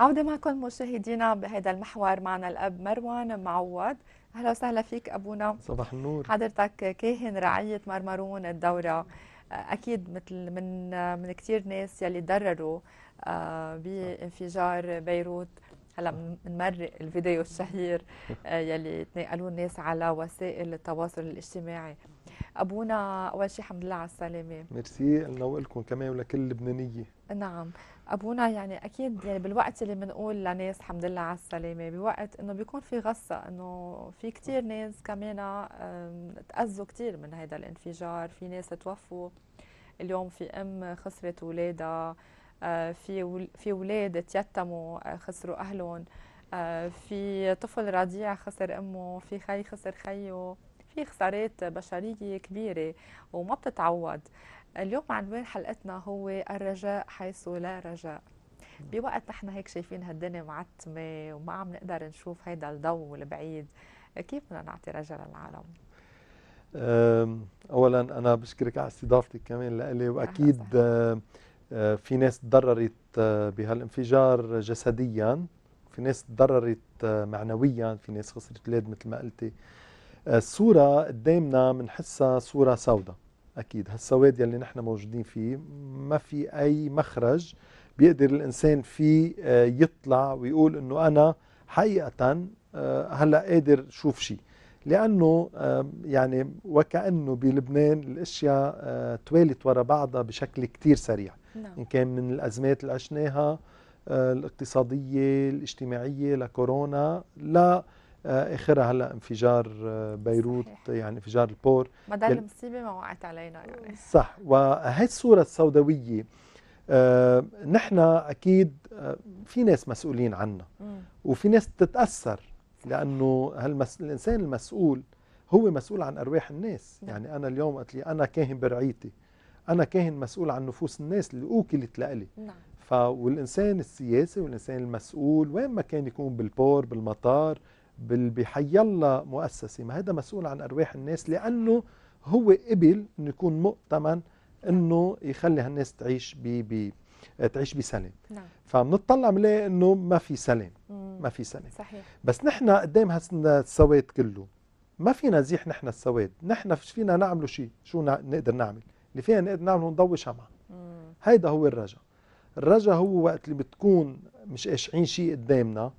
عودة معكم مشاهدينا بهذا المحور معنا الأب مروان معوض أهلا وسهلا فيك أبونا صباح النور حضرتك كاهن رعية مرمرون الدورة أكيد مثل من من كثير ناس يلي تضرروا آه، بانفجار بيروت هلا بنمرق الفيديو الشهير آه، يلي تناقلوه الناس على وسائل التواصل الاجتماعي ابونا اول شيء الحمد لله على السلامه ميرسي لنا لكم كمان ولكل لبنانيه نعم ابونا يعني اكيد يعني بالوقت اللي بنقول لناس الحمد لله على السلامه بوقت انه بيكون في غصه انه في كثير ناس كمان تاذوا كثير من هذا الانفجار في ناس توفوا اليوم في ام خسرت اولادها آه، في في اولاد تيتموا آه، خسروا اهلهم آه، في طفل رضيع خسر امه في خي خسر خيه في خسارات بشريه كبيره وما بتتعوض اليوم عنوان حلقتنا هو الرجاء حيث لا رجاء بوقت نحن هيك شايفين هالدنيا معتمة وما عم نقدر نشوف هيدا الضوء البعيد كيف بدنا نعطي رجاء للعالم؟ اولا انا بشكرك على استضافتك كمان لإلي واكيد في ناس تضررت بهالانفجار جسديا في ناس تضررت معنويا في ناس خسرت اولاد مثل ما قلتي الصوره أه، قدامنا بنحسها صوره سوداء اكيد هالسواد يلي نحن موجودين فيه ما في اي مخرج بيقدر الانسان فيه آه، يطلع ويقول انه انا حقيقه آه، هلا قادر شوف شيء لانه يعني وكانه بلبنان الاشياء آه، توالت ورا بعضها بشكل كتير سريع نعم. ان كان من الازمات اللي عشناها الاقتصاديه الاجتماعيه لكورونا لا آه، اخرها هلا انفجار آه، بيروت صحيح. يعني انفجار البور ما المصيبه ما وقعت علينا يعني صح وهي الصوره السوداويه آه، نحن اكيد في ناس مسؤولين عنا وفي ناس بتتاثر لانه هالمس... الانسان المسؤول هو مسؤول عن ارواح الناس م. نعم. يعني انا اليوم قلت لي انا كاهن برعيتي انا كاهن مسؤول عن نفوس الناس اللي اوكلت لالي نعم فالانسان السياسي والانسان المسؤول وين ما كان يكون بالبور بالمطار بحي الله مؤسسه ما هذا مسؤول عن ارواح الناس لانه هو قبل انه يكون مؤتمن انه يخلي هالناس تعيش ب ب تعيش بسلام نعم. فبنطلع بنلاقي انه ما في سلام ما في سلام صحيح. بس نحن قدام هالسواد كله ما فينا نزيح نحن السواد نحن فينا نعمله شيء شو نقدر نعمل اللي فينا نقدر نعمله نضوي شمعة هيدا هو الرجا الرجا هو وقت اللي بتكون مش قاشعين شيء قدامنا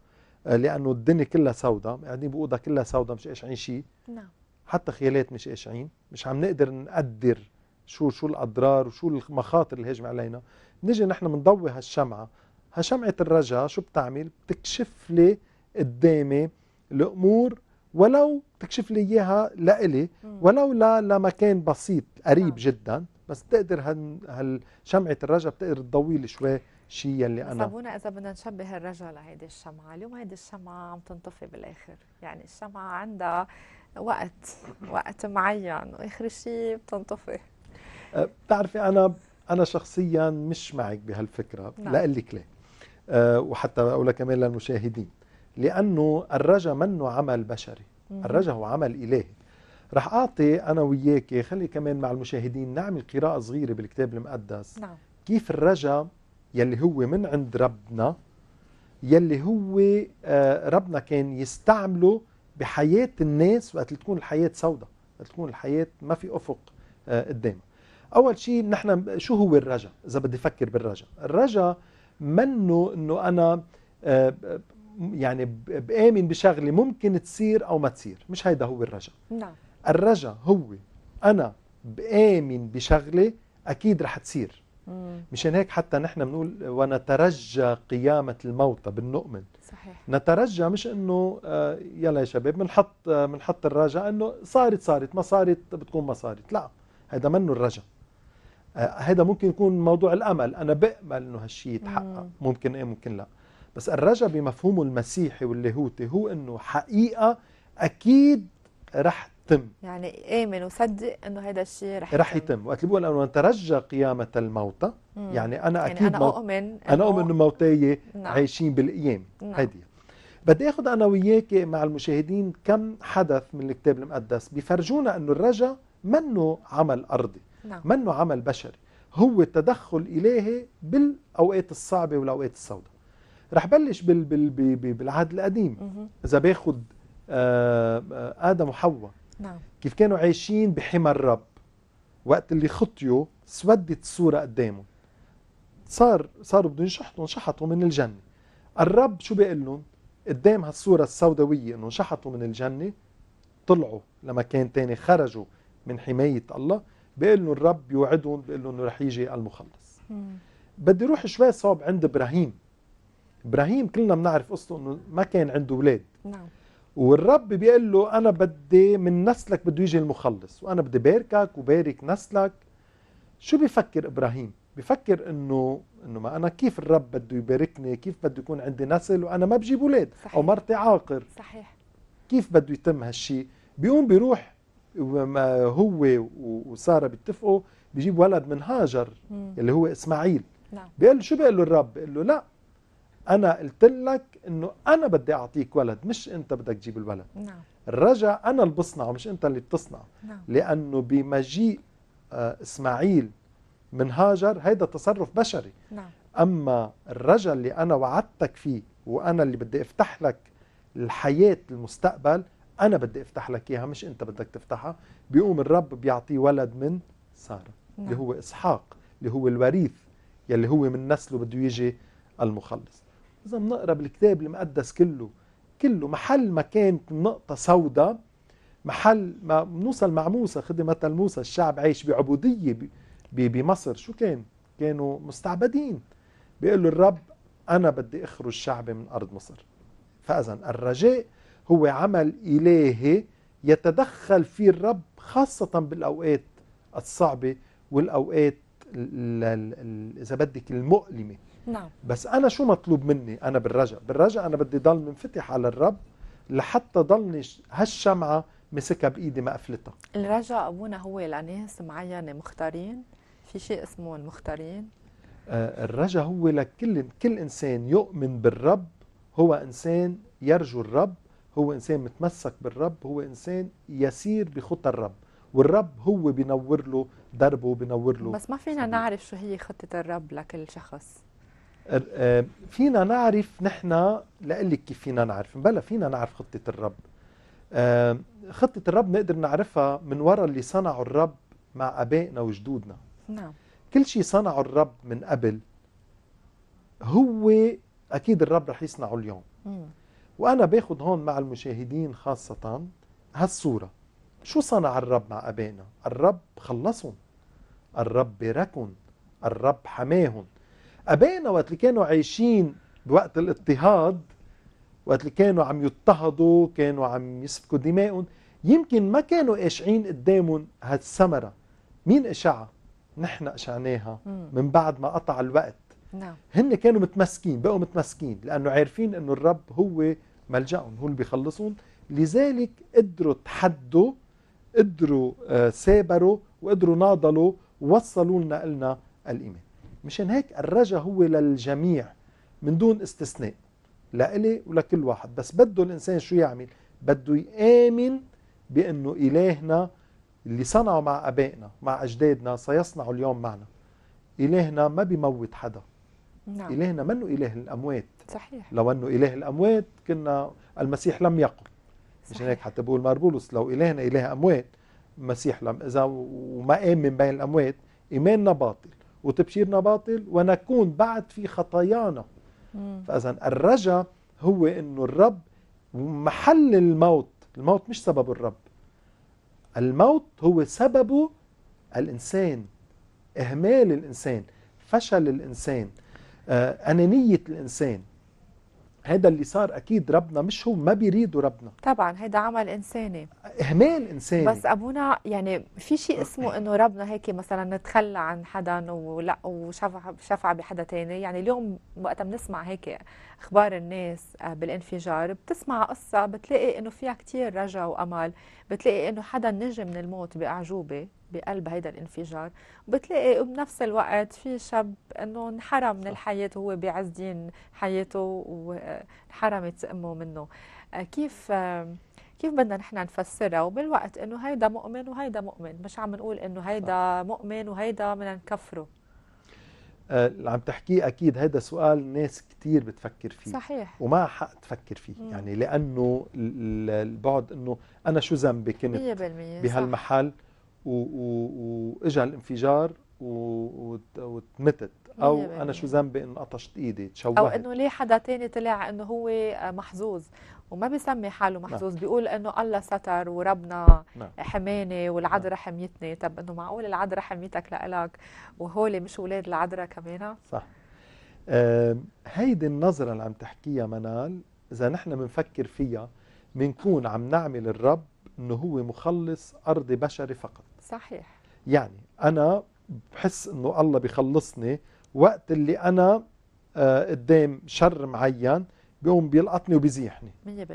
آه، لانه الدنيا كلها سوداء قاعدين باوضه كلها سوداء مش قاشعين شيء نعم حتى خيالات مش قاشعين مش عم نقدر نقدر شو شو الاضرار وشو المخاطر اللي هجم علينا نجي نحن بنضوي هالشمعه هشمعه الرجاء شو بتعمل بتكشف لي قدامي الامور ولو تكشف لي اياها لإلي ولو لا لمكان بسيط قريب آه. جدا بس بتقدر هال شمعه الرجاء بتقدر تضوي لي شوي الشيء اللي انا صابونا اذا بدنا نشبه الرجل لهيدي الشمعه اليوم هيدي الشمعه عم تنطفي بالاخر يعني الشمعه عندها وقت وقت معين واخر شيء بتنطفي أه بتعرفي انا انا شخصيا مش معك بهالفكره نعم. لا لك ليه أه وحتى اقولها كمان للمشاهدين لانه الرجا منه عمل بشري الرجا هو عمل الهي رح اعطي انا وياك خلي كمان مع المشاهدين نعمل قراءه صغيره بالكتاب المقدس نعم. كيف الرجا يلي هو من عند ربنا يلي هو آه، ربنا كان يستعمله بحياة الناس وقت تكون الحياة سوداء وقت تكون الحياة ما في أفق آه، قدامها أول شيء نحن شو هو الرجاء إذا بدي أفكر بالرجاء الرجاء منه أنه أنا آه، يعني بآمن بشغلة ممكن تصير أو ما تصير مش هيدا هو الرجاء نعم الرجاء هو أنا بآمن بشغلة أكيد رح تصير مشان هيك حتى نحن بنقول ونترجى قيامة الموتى بنؤمن صحيح نترجى مش انه آه، يلا يا شباب بنحط آه، بنحط الرجاء انه صارت صارت ما صارت بتكون ما صارت لا هذا منه الرجاء آه، هذا ممكن يكون موضوع الامل انا بامل انه هالشيء يتحقق ممكن ايه ممكن لا بس الرجاء بمفهومه المسيحي واللاهوتي هو انه حقيقه اكيد رح يتم يعني آمن وصدق أنه هذا الشيء رح, رح يتم, يتم. وقت بيقول أنه نترجى قيامة الموتى يعني أنا يعني أكيد أنا أؤمن أنه... أنا أؤمن أنه موتاي نعم. عايشين بالقيام نعم. هادي بدي اخذ انا وياك مع المشاهدين كم حدث من الكتاب المقدس بفرجونا انه الرجا منه عمل ارضي نعم. منه عمل بشري هو تدخل الهي بالاوقات الصعبه والاوقات السوداء رح بلش بال بال بالعهد القديم اذا باخذ آه، آه، ادم وحواء نعم كيف كانوا عايشين بحمى الرب وقت اللي خطيوا سودت الصورة قدامهم صار صاروا بدهم ينشحطوا انشحطوا من الجنة الرب شو بيقول لهم قدام هالصورة السوداوية انه انشحطوا من الجنة طلعوا لمكان تاني خرجوا من حماية الله بيقول لهم الرب يوعدهم بيقول لهم انه رح يجي المخلص مم. بدي روح شوي صوب عند ابراهيم ابراهيم كلنا بنعرف قصته انه ما كان عنده اولاد نعم والرب بيقول له أنا بدي من نسلك بده يجي المخلص وأنا بدي باركك وبارك نسلك شو بيفكر إبراهيم؟ بيفكر انه انه ما انا كيف الرب بده يباركني كيف بده يكون عندي نسل وانا ما بجيب اولاد او مرتي عاقر صحيح كيف بده يتم هالشيء بيقوم بيروح هو وساره بيتفقوا بيجيب ولد من هاجر اللي هو اسماعيل نعم بيقول شو بيقول له الرب بيقول له لا انا قلت لك انه انا بدي اعطيك ولد مش انت بدك تجيب الولد نعم الرجع انا اللي بصنعه مش انت اللي بتصنعه نعم. لانه بمجيء آه، اسماعيل من هاجر هيدا تصرف بشري نعم. اما الرجل اللي انا وعدتك فيه وانا اللي بدي افتح لك الحياه المستقبل انا بدي افتح لك اياها مش انت بدك تفتحها بيقوم الرب بيعطيه ولد من ساره نعم. اللي هو اسحاق اللي هو الوريث يلي هو من نسله بده يجي المخلص اذا بنقرا بالكتاب المقدس كله كله محل ما كانت النقطة سوداء محل ما بنوصل مع موسى خدمة موسى الشعب عايش بعبودية بمصر شو كان؟ كانوا مستعبدين بيقول له الرب أنا بدي أخرج شعبي من أرض مصر فإذا الرجاء هو عمل إلهي يتدخل فيه الرب خاصة بالأوقات الصعبة والأوقات إذا بدك المؤلمة نعم بس انا شو مطلوب مني انا بالرجع بالرجع انا بدي ضل منفتح على الرب لحتى ضلني هالشمعه مسكها بايدي ما قفلتها الرجع ابونا هو لناس معينه مختارين في شيء اسمه المختارين آه هو لكل كل انسان يؤمن بالرب هو انسان يرجو الرب هو انسان متمسك بالرب هو انسان يسير بخطى الرب والرب هو بينور له دربه وبينور له بس ما فينا نعرف شو هي خطه الرب لكل شخص آه، فينا نعرف نحن لقلك كيف فينا نعرف بلا فينا نعرف خطة الرب آه، خطة الرب نقدر نعرفها من وراء اللي صنعه الرب مع أبائنا وجدودنا نعم كل شيء صنعه الرب من قبل هو أكيد الرب رح يصنعه اليوم مم. وأنا باخد هون مع المشاهدين خاصة هالصورة شو صنع الرب مع أبائنا الرب خلصهم الرب باركهم الرب حماهم أبانا وقت اللي كانوا عايشين بوقت الاضطهاد وقت اللي كانوا عم يضطهدوا كانوا عم يسفكوا دمائهم يمكن ما كانوا قاشعين قدامهم هالثمرة مين اشعة؟ نحن اشعناها من بعد ما قطع الوقت نعم هن كانوا متمسكين بقوا متمسكين لأنه عارفين أنه الرب هو ملجأهم هو اللي بيخلصهم لذلك قدروا تحدوا قدروا آه، سابروا وقدروا ناضلوا ووصلوا لنا قلنا الإيمان مشان هيك الرجا هو للجميع من دون استثناء لإلي ولكل واحد بس بده الإنسان شو يعمل بده يآمن بأنه إلهنا اللي صنعه مع أبائنا مع أجدادنا سيصنع اليوم معنا إلهنا ما بيموت حدا نعم. إلهنا منه إله الأموات صحيح لو أنه إله الأموات كنا المسيح لم يقل مشان هيك حتى بقول ماربولوس لو إلهنا إله أموات المسيح لم إذا وما آمن بين الأموات إيماننا باطل وتبشيرنا باطل ونكون بعد في خطايانا فاذا الرجا هو انه الرب محل الموت الموت مش سبب الرب الموت هو سبب الانسان اهمال الانسان فشل الانسان آه، انانيه الانسان هذا اللي صار اكيد ربنا مش هو ما بيريدوا ربنا طبعا هيدا عمل انساني اهمال انساني بس ابونا يعني في شيء اسمه انه ربنا هيك مثلا نتخلى عن حدا ولا وشفع شفع بحدا تاني يعني اليوم وقت بنسمع هيك اخبار الناس آه، بالانفجار بتسمع قصه بتلاقي انه فيها كتير رجا وامل بتلاقي انه حدا نجي من الموت باعجوبه بقلب هيدا الانفجار بتلاقي بنفس الوقت في شاب انه انحرم من الحياه وهو بعز دين حياته وانحرمت امه منه آه، كيف آه، كيف بدنا نحن نفسرها وبالوقت انه هيدا مؤمن وهيدا مؤمن مش عم نقول انه هيدا مؤمن وهيدا بدنا نكفره آه، اللي عم تحكيه اكيد هذا سؤال ناس كثير بتفكر فيه صحيح وما حق تفكر فيه مم. يعني لانه البعد انه انا شو ذنبي كنت بهالمحل صح. واجا الانفجار وتمتت او انا شو ذنبي انه قطشت ايدي تشوهت او انه ليه حدا تاني طلع انه هو محظوظ وما بيسمي حاله نعم. محظوظ بيقول انه الله ستر وربنا نعم. حماني نعم. والعذراء حميتني طب انه معقول العذراء حميتك لإلك وهولي مش اولاد العذراء كمان صح آه هيدي النظرة اللي عم تحكيها منال إذا نحن بنفكر فيها بنكون عم نعمل الرب انه هو مخلص ارضي بشري فقط صحيح يعني أنا بحس أنه الله بيخلصني وقت اللي أنا آه، قدام شر معين بيقوم بيلقطني وبيزيحني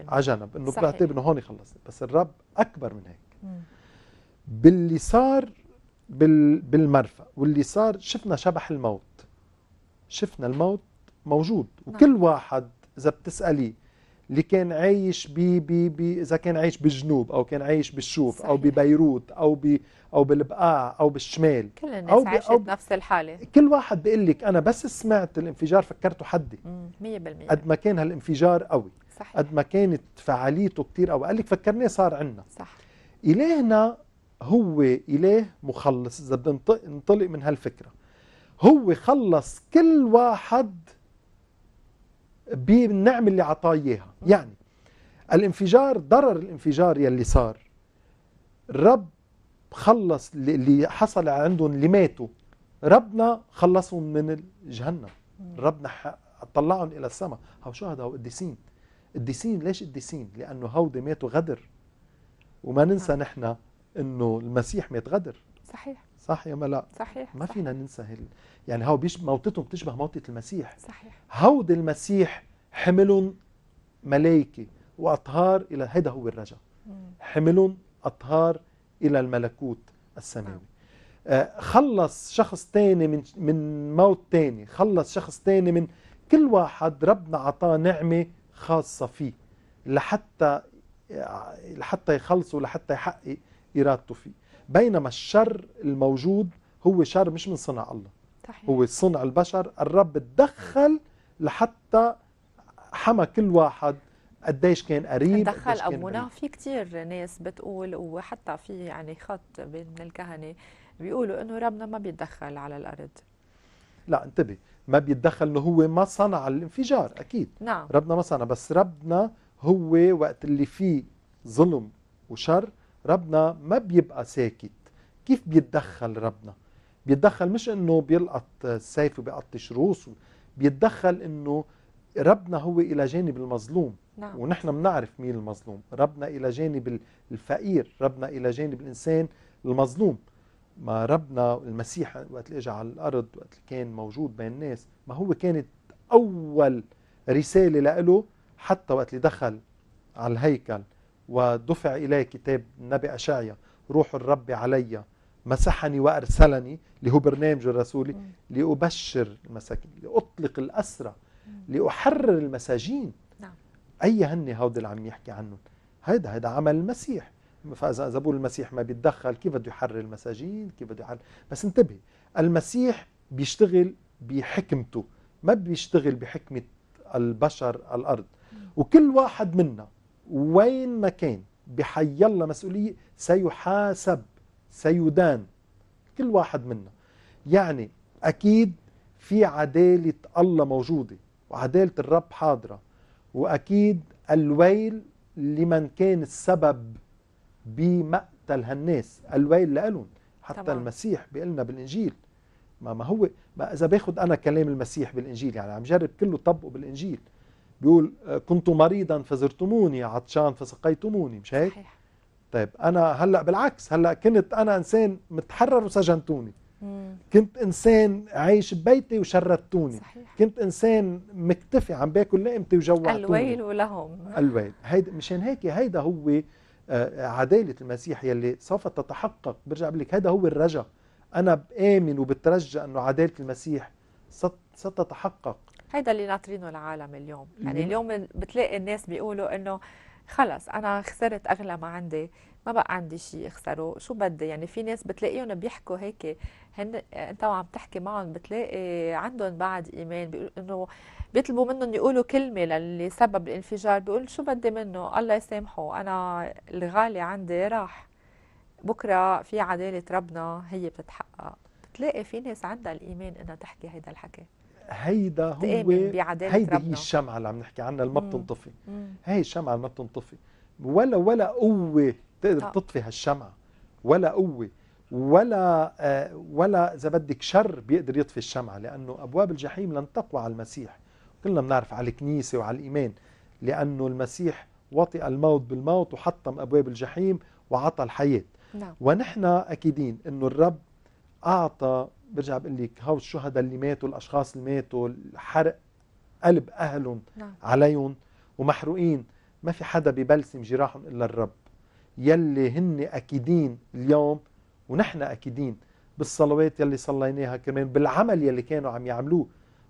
على جنب انه بعتبر انه هون خلصني بس الرب اكبر من هيك مم. باللي صار بال بالمرفأ واللي صار شفنا شبح الموت شفنا الموت موجود نعم. وكل واحد اذا بتساليه اللي كان عايش ب ب ب اذا كان عايش بالجنوب او كان عايش بالشوف صحيح. او ببيروت او ب او بالبقاع او بالشمال كل الناس أو عاشت أو نفس الحاله كل واحد بيقول لك انا بس سمعت الانفجار فكرته حدي 100% قد ما كان هالانفجار قوي صحيح. قد ما كانت فعاليته كثير قوي قال لك فكرناه صار عندنا صح الهنا هو اله مخلص اذا بدنا ننطلق من هالفكره هو خلص كل واحد بالنعم اللي عطاه اياها يعني الانفجار ضرر الانفجار يلي صار الرب خلص اللي حصل عندهم اللي ماتوا ربنا خلصهم من جهنم ربنا طلعهم الى السماء هو شهداء وقديسين قديسين ليش قديسين لانه هودي ماتوا غدر وما ننسى نعم. نحن انه المسيح مات غدر صحيح صح يا ملا صحيح ما صحيح. فينا ننسى هال... يعني هو بيش... موتتهم بتشبه موتة المسيح صحيح هود المسيح حملهم ملائكة وأطهار إلى هذا هو الرجا حملهم أطهار إلى الملكوت السماوي نعم. آه خلص شخص تاني من من موت تاني خلص شخص تاني من كل واحد ربنا عطاه نعمة خاصة فيه لحتى آه، لحتى يخلصوا لحتى يحقق إرادته فيه بينما الشر الموجود هو شر مش من صنع الله صحيح. هو صنع البشر الرب تدخل لحتى حمى كل واحد قديش كان قريب تدخل او منع في كثير ناس بتقول وحتى في يعني خط من الكهنه بيقولوا انه ربنا ما بيتدخل على الارض لا انتبه ما بيتدخل انه هو ما صنع الانفجار اكيد نعم. ربنا ما صنع بس ربنا هو وقت اللي فيه ظلم وشر ربنا ما بيبقى ساكت كيف بيتدخل ربنا بيتدخل مش انه بيلقط السيف وبيقطش رؤوس بيتدخل انه ربنا هو الى جانب المظلوم نعم. ونحن بنعرف مين المظلوم ربنا الى جانب الفقير ربنا الى جانب الانسان المظلوم ما ربنا المسيح وقت اللي اجى على الارض وقت اللي كان موجود بين الناس ما هو كانت اول رساله له حتى وقت اللي دخل على الهيكل ودفع إلي كتاب النبي أشعيا روح الرب علي مسحني وأرسلني اللي هو برنامج الرسولي لأبشر المساكين لأطلق الأسرى لأحرر المساجين نعم. أي هن هود اللي عم يحكي عنهم هيدا هيدا عمل المسيح فاذا اذا بقول المسيح ما بيتدخل كيف بده يحرر المساجين كيف بده يحرر بس انتبه المسيح بيشتغل بحكمته ما بيشتغل بحكمه البشر الارض وكل واحد منا وين ما كان بحي الله مسؤولية سيحاسب سيدان كل واحد منا يعني أكيد في عدالة الله موجودة وعدالة الرب حاضرة وأكيد الويل لمن كان السبب بمقتل هالناس الويل لألون حتى طبعا. المسيح بيقلنا بالإنجيل ما, ما هو ما إذا باخد أنا كلام المسيح بالإنجيل يعني عم جرب كله طبقه بالإنجيل بيقول آه، كنت مريضا فزرتموني عطشان فسقيتموني مش هيك صحيح. طيب انا هلا بالعكس هلا كنت انا انسان متحرر وسجنتوني مم. كنت انسان عايش ببيتي وشردتوني صحيح. كنت انسان مكتفي عم باكل لقمتي وجوعتوني الويل لهم الويل هيدا مشان هيك هيدا هو آه، عدالة المسيح يلي سوف تتحقق برجع بقول لك هذا هو الرجاء أنا بآمن وبترجى أنه عدالة المسيح ستتحقق هيدا اللي ناطرينه العالم اليوم يعني اليوم بتلاقي الناس بيقولوا انه خلص انا خسرت اغلى ما عندي ما بقى عندي شيء اخسره شو بدي يعني في ناس بتلاقيهم بيحكوا هيك هن انت وعم تحكي معهم بتلاقي عندهم بعد ايمان بيقولوا انه بيطلبوا منهم يقولوا كلمه للي سبب الانفجار بيقول شو بدي منه الله يسامحه انا الغالي عندي راح بكره في عداله ربنا هي بتتحقق بتلاقي في ناس عندها الايمان انها تحكي هيدا الحكي هيدا هو هيدي هي الشمعة اللي عم نحكي عنها اللي ما بتنطفي هي الشمعة اللي ما بتنطفي ولا ولا قوة تقدر طب. تطفي هالشمعة ولا قوة ولا آه ولا إذا بدك شر بيقدر يطفي الشمعة لأنه أبواب الجحيم لن تقوى على المسيح كلنا بنعرف على الكنيسة وعلى الإيمان لأنه المسيح وطئ الموت بالموت وحطم أبواب الجحيم وعطى الحياة نعم. ونحن أكيدين أنه الرب أعطى برجع بقول لك هو الشهداء اللي ماتوا الاشخاص اللي ماتوا الحرق قلب اهلهم نعم. عليهم ومحروقين ما في حدا ببلسم جراحهم الا الرب يلي هن اكيدين اليوم ونحن اكيدين بالصلوات يلي صليناها كمان بالعمل يلي كانوا عم يعملوه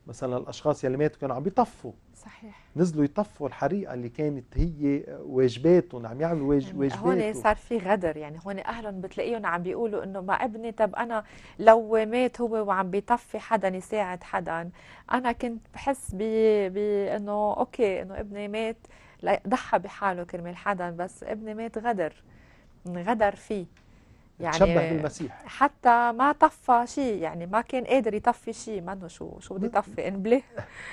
مثلا الاشخاص يلي ماتوا كانوا عم بيطفوا صحيح نزلوا يطفوا الحريقه اللي كانت هي واجباتهم عم يعملوا واجب يعني واجباتهم هون صار في غدر يعني هون اهلهم بتلاقيهم عم بيقولوا انه ما ابني طب انا لو مات هو وعم بيطفي حدا يساعد حدا انا كنت بحس بانه اوكي انه ابني مات ضحى بحاله كرمال حدا بس ابني مات غدر غدر فيه يعني تشبه بالمسيح حتى ما طفى شيء يعني ما كان قادر يطفي شيء منه شو شو بده نعم. يطفي انبله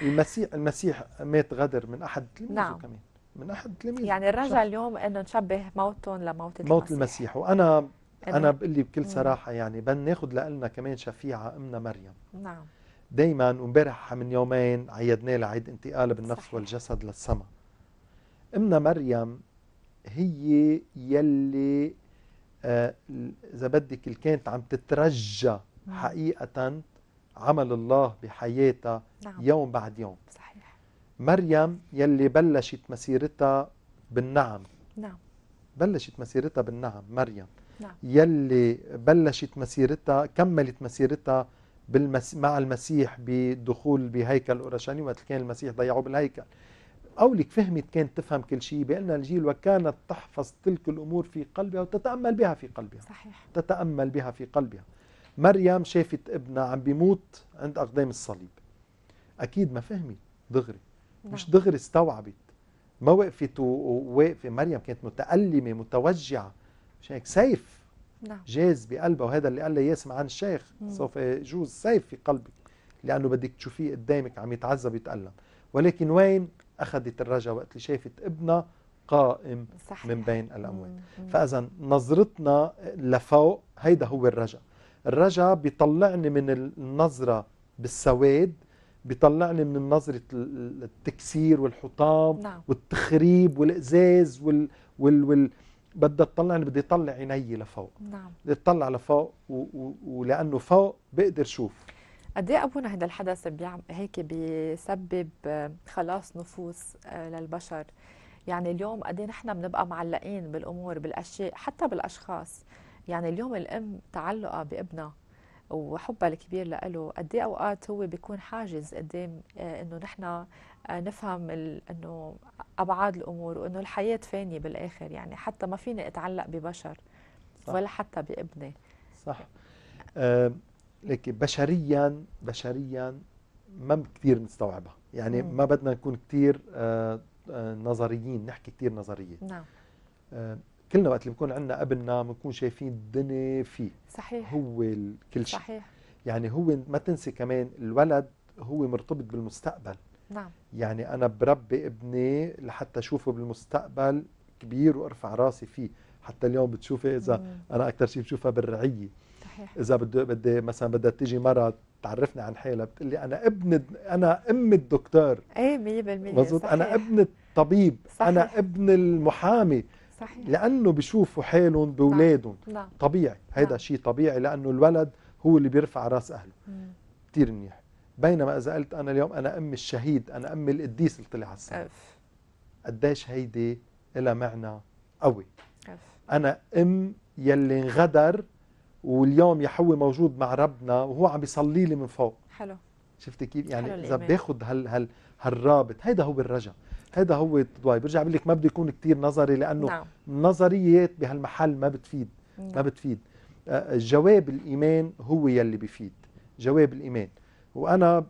المسيح المسيح مات غدر من احد تلاميذه نعم. كمان من احد تلاميذه يعني الرجع اليوم انه نشبه موتهم لموت المسيح موت المسيح وانا انا بقول لي بكل صراحه يعني بدنا ناخذ لنا كمان شفيعه امنا مريم نعم دائما ومبارح من يومين عيدنا لها عيد انتقال بالنفس صحيح. والجسد للسماء امنا مريم هي يلي إذا بدك اللي كانت عم تترجى حقيقة عمل الله بحياتها نعم. يوم بعد يوم صحيح مريم يلي بلشت مسيرتها بالنعم نعم بلشت مسيرتها بالنعم مريم نعم. يلي بلشت مسيرتها كملت مسيرتها بالمس... مع المسيح بدخول بهيكل اورشليم وقت كان المسيح ضيعوه بالهيكل أو لك فهمت كانت تفهم كل شيء بأن الجيل وكانت تحفظ تلك الأمور في قلبها وتتأمل بها في قلبها صحيح تتأمل بها في قلبها مريم شافت ابنها عم بيموت عند أقدام الصليب أكيد ما فهمت دغري لا. نعم. مش دغري استوعبت ما وقفت وواقفة مريم كانت متألمة متوجعة مش هيك سيف نعم. جاز بقلبها وهذا اللي قال لي ياسم عن الشيخ مم. سوف يجوز سيف في قلبك لأنه بدك تشوفيه قدامك عم يتعذب ويتألم ولكن وين أخذت الرجاء وقت اللي شافت ابنها قائم صحيح. من بين الأموات فإذا نظرتنا لفوق هيدا هو الرجاء الرجاء بيطلعني من النظرة بالسواد بيطلعني من نظرة التكسير والحطام نعم. والتخريب والإزاز وال, وال, وال بدها تطلعني بدي اطلع عيني لفوق نعم بدي اطلع لفوق و... و... ولانه فوق بقدر شوف قد ايه ابونا هذا الحدث بيعم هيك بيسبب آه، خلاص نفوس آه، للبشر يعني اليوم قد ايه نحن بنبقى معلقين بالامور بالاشياء حتى بالاشخاص يعني اليوم الام تعلقها بابنها وحبها الكبير له قد ايه اوقات هو بيكون حاجز قدام آه، انه نحن نفهم انه ابعاد الامور وانه الحياه فانيه بالاخر يعني حتى ما فيني اتعلق ببشر صح. ولا حتى بابني صح أه لك بشريا بشريا ما كثير بنستوعبها يعني مم. ما بدنا نكون كثير آه، آه، نظريين نحكي كثير نظرية نعم آه، كلنا وقت اللي بكون عندنا قبلنا بنكون شايفين الدنيا فيه صحيح هو كل شيء صحيح يعني هو ما تنسي كمان الولد هو مرتبط بالمستقبل نعم يعني انا بربي ابني لحتى اشوفه بالمستقبل كبير وارفع راسي فيه حتى اليوم بتشوفي اذا مم. انا اكثر شيء بشوفها بالرعيه صحيح اذا بدي بدي مثلا بدها تيجي مره تعرفني عن حالها بتقول لي انا ابن انا ام الدكتور اي 100% مزبوط انا ابن الطبيب صحيح. انا ابن المحامي صحيح. لانه بيشوفوا حالهم نعم، باولادهم نعم. طبيعي هيدا نعم. شيء طبيعي لانه الولد هو اللي بيرفع راس اهله كثير منيح بينما اذا قلت انا اليوم انا ام الشهيد انا ام القديس اللي طلع على أف. قديش هيدي لها معنى قوي أف. انا ام يلي انغدر واليوم يحوي موجود مع ربنا وهو عم بيصلي لي من فوق حلو شفتي كيف يعني اذا باخذ هال هال هالرابط هيدا هو الرجاء هيدا هو الدواي برجع بقول لك ما بده يكون كثير نظري لانه نعم. نظريات بهالمحل ما بتفيد نعم. ما بتفيد جواب الايمان هو يلي بيفيد جواب الايمان وانا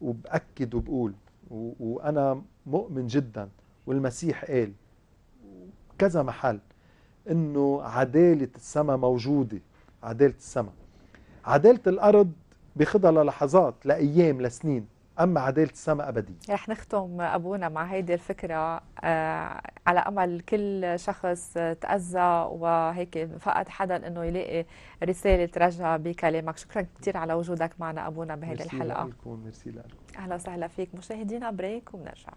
وباكد وبقول وانا مؤمن جدا والمسيح قال كذا محل انه عداله السماء موجوده عدالة السماء عدالة الأرض بيخضها للحظات لأيام لسنين أما عدالة السماء أبدية رح نختم أبونا مع هيدي الفكرة آه على أمل كل شخص تأذى وهيك فقد حدا أنه يلاقي رسالة رجع بكلامك شكرا كثير على وجودك معنا أبونا بهذه الحلقة ميرسي لكم ميرسي لكم أهلا وسهلا فيك مشاهدينا بريك وبنرجع